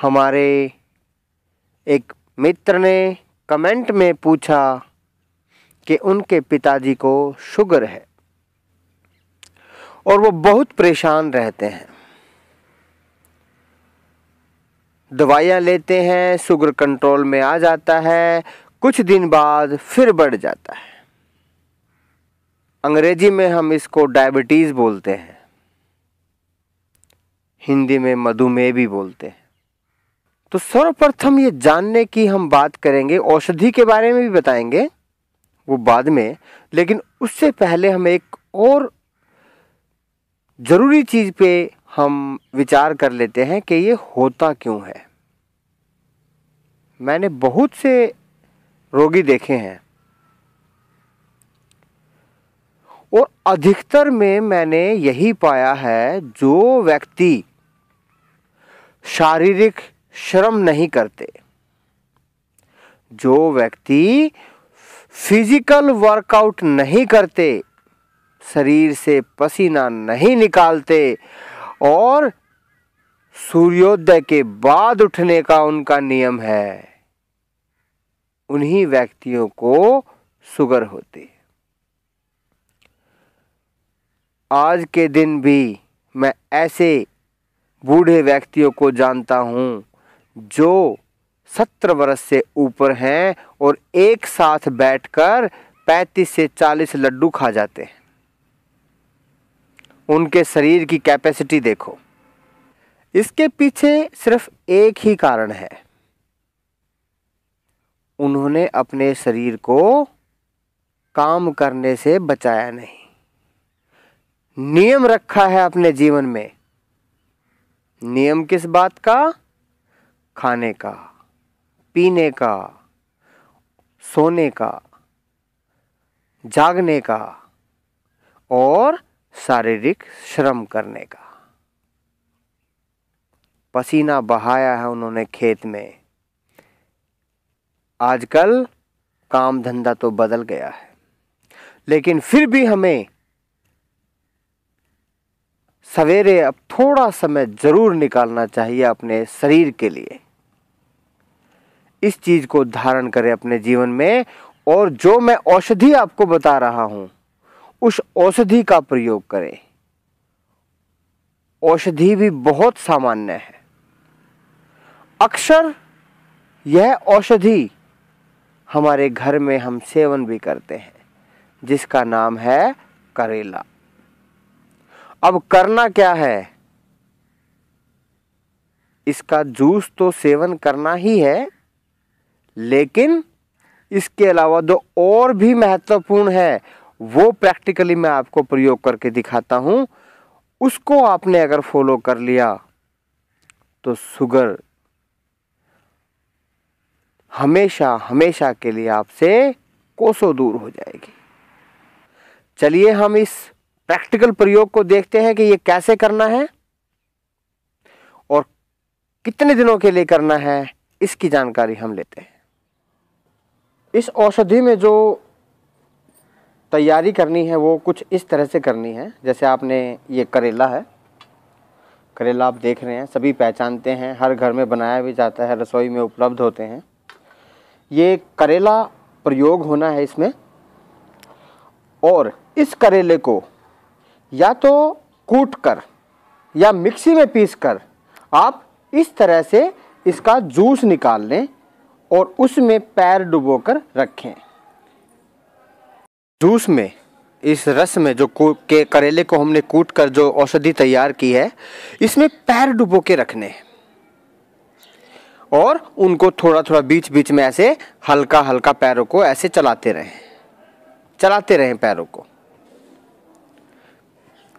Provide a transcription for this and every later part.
हमारे एक मित्र ने कमेंट में पूछा कि उनके पिताजी को शुगर है और वो बहुत परेशान रहते हैं दवाइयाँ लेते हैं शुगर कंट्रोल में आ जाता है कुछ दिन बाद फिर बढ़ जाता है अंग्रेजी में हम इसको डायबिटीज़ बोलते हैं हिंदी में मधुमेह भी बोलते हैं तो सर्वप्रथम ये जानने की हम बात करेंगे औषधि के बारे में भी बताएंगे वो बाद में लेकिन उससे पहले हम एक और ज़रूरी चीज़ पे हम विचार कर लेते हैं कि ये होता क्यों है मैंने बहुत से रोगी देखे हैं और अधिकतर में मैंने यही पाया है जो व्यक्ति शारीरिक श्रम नहीं करते जो व्यक्ति फिजिकल वर्कआउट नहीं करते शरीर से पसीना नहीं निकालते और सूर्योदय के बाद उठने का उनका नियम है उन्हीं व्यक्तियों को सुगर होती है आज के दिन भी मैं ऐसे बूढ़े व्यक्तियों को जानता हूं जो सत्तर वर्ष से ऊपर हैं और एक साथ बैठकर पैंतीस से चालीस लड्डू खा जाते हैं उनके शरीर की कैपेसिटी देखो इसके पीछे सिर्फ एक ही कारण है उन्होंने अपने शरीर को काम करने से बचाया नहीं नियम रखा है अपने जीवन में नियम किस बात का खाने का पीने का सोने का जागने का और शारीरिक श्रम करने का पसीना बहाया है उन्होंने खेत में आजकल काम धंधा तो बदल गया है लेकिन फिर भी हमें सवेरे अब थोड़ा समय ज़रूर निकालना चाहिए अपने शरीर के लिए इस चीज़ को धारण करें अपने जीवन में और जो मैं औषधि आपको बता रहा हूं उस औषधि का प्रयोग करें औषधि भी बहुत सामान्य है अक्सर यह औषधि हमारे घर में हम सेवन भी करते हैं जिसका नाम है करेला अब करना क्या है इसका जूस तो सेवन करना ही है लेकिन इसके अलावा जो और भी महत्वपूर्ण है वो प्रैक्टिकली मैं आपको प्रयोग करके दिखाता हूँ उसको आपने अगर फॉलो कर लिया तो शुगर हमेशा हमेशा के लिए आपसे कोसों दूर हो जाएगी चलिए हम इस प्रैक्टिकल प्रयोग को देखते हैं कि ये कैसे करना है और कितने दिनों के लिए करना है इसकी जानकारी हम लेते हैं इस औषधि में जो तैयारी करनी है वो कुछ इस तरह से करनी है जैसे आपने ये करेला है करेला आप देख रहे हैं सभी पहचानते हैं हर घर में बनाया भी जाता है रसोई में उपलब्ध होते हैं ये करेला प्रयोग होना है इसमें और इस करेले को या तो कूट कर या मिक्सी में पीस कर आप इस तरह से इसका जूस निकाल लें और उसमें पैर डुबोकर रखें जूस में इस रस में जो के करेले को हमने कूट कर जो औषधि तैयार की है इसमें पैर डुबो के रखने हैं और उनको थोड़ा थोड़ा बीच बीच में ऐसे हल्का हल्का पैरों को ऐसे चलाते रहें चलाते रहें पैरों को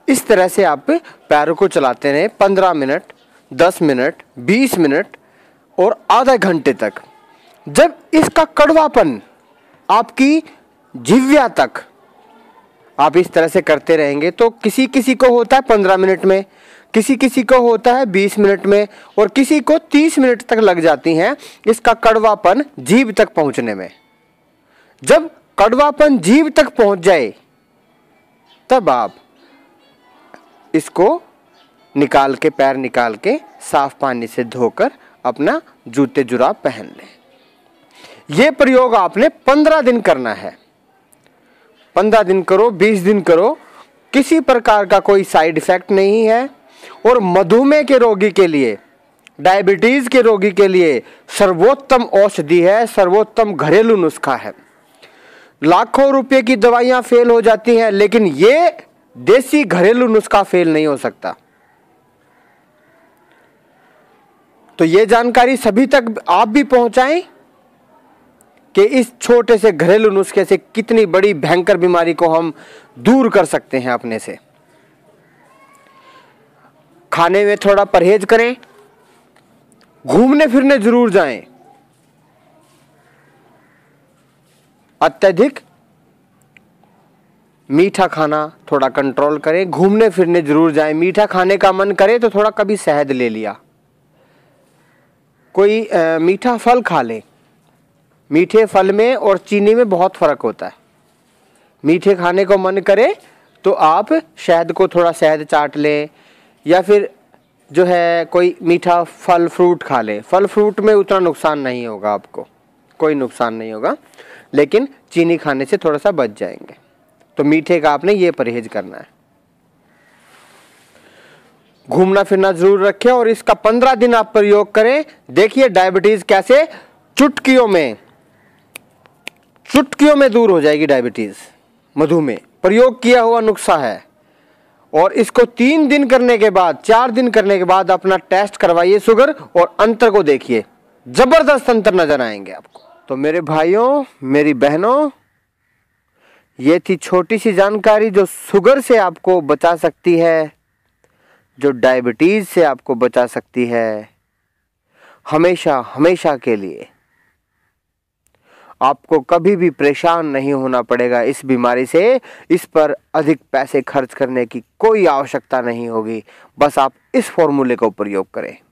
इस तरह से आप पैरों को चलाते रहें पंद्रह मिनट दस मिनट बीस मिनट और आधा घंटे तक जब इसका कड़वापन आपकी जिव्या तक आप इस तरह से करते रहेंगे तो किसी किसी को होता है पंद्रह मिनट में किसी किसी को होता है बीस मिनट में और किसी को तीस मिनट तक लग जाती हैं इसका कड़वापन जीव तक पहुंचने में जब कड़वापन जीव तक पहुंच जाए तब आप इसको निकाल के पैर निकाल के साफ पानी से धोकर अपना जूते जुराब पहन लें ये प्रयोग आपने पंद्रह दिन करना है पंद्रह दिन करो बीस दिन करो किसी प्रकार का कोई साइड इफेक्ट नहीं है और मधुमेह के रोगी के लिए डायबिटीज़ के रोगी के लिए सर्वोत्तम औषधि है सर्वोत्तम घरेलू नुस्खा है लाखों रुपए की दवाइयां फेल हो जाती हैं लेकिन ये देसी घरेलू नुस्खा फेल नहीं हो सकता तो ये जानकारी सभी तक आप भी पहुंचाएं कि इस छोटे से घरेलू नुस्खे से कितनी बड़ी भयंकर बीमारी को हम दूर कर सकते हैं अपने से खाने में थोड़ा परहेज करें घूमने फिरने जरूर जाएं अत्यधिक मीठा खाना थोड़ा कंट्रोल करें घूमने फिरने जरूर जाएं मीठा खाने का मन करे तो थोड़ा कभी शहद ले लिया कोई आ, मीठा फल खा लें मीठे फल में और चीनी में बहुत फ़र्क होता है मीठे खाने को मन करे तो आप शहद को थोड़ा शहद चाट लें या फिर जो है कोई मीठा फल फ्रूट खा लें फल फ्रूट में उतना नुकसान नहीं होगा आपको कोई नुकसान नहीं होगा लेकिन चीनी खाने से थोड़ा सा बच जाएंगे तो मीठे का आपने ये परहेज करना है घूमना फिरना जरूर रखें और इसका पंद्रह दिन आप प्रयोग करें देखिए डायबिटीज़ कैसे चुटकियों में चुटकियों में दूर हो जाएगी डायबिटीज़ मधुमेह प्रयोग किया हुआ नुस्खा है और इसको तीन दिन करने के बाद चार दिन करने के बाद अपना टेस्ट करवाइए शुगर और अंतर को देखिए ज़बरदस्त अंतर नज़र आएंगे आपको तो मेरे भाइयों मेरी बहनों ये थी छोटी सी जानकारी जो शुगर से आपको बचा सकती है जो डायबिटीज़ से आपको बचा सकती है हमेशा हमेशा के लिए आपको कभी भी परेशान नहीं होना पड़ेगा इस बीमारी से इस पर अधिक पैसे खर्च करने की कोई आवश्यकता नहीं होगी बस आप इस फॉर्मूले का प्रयोग करें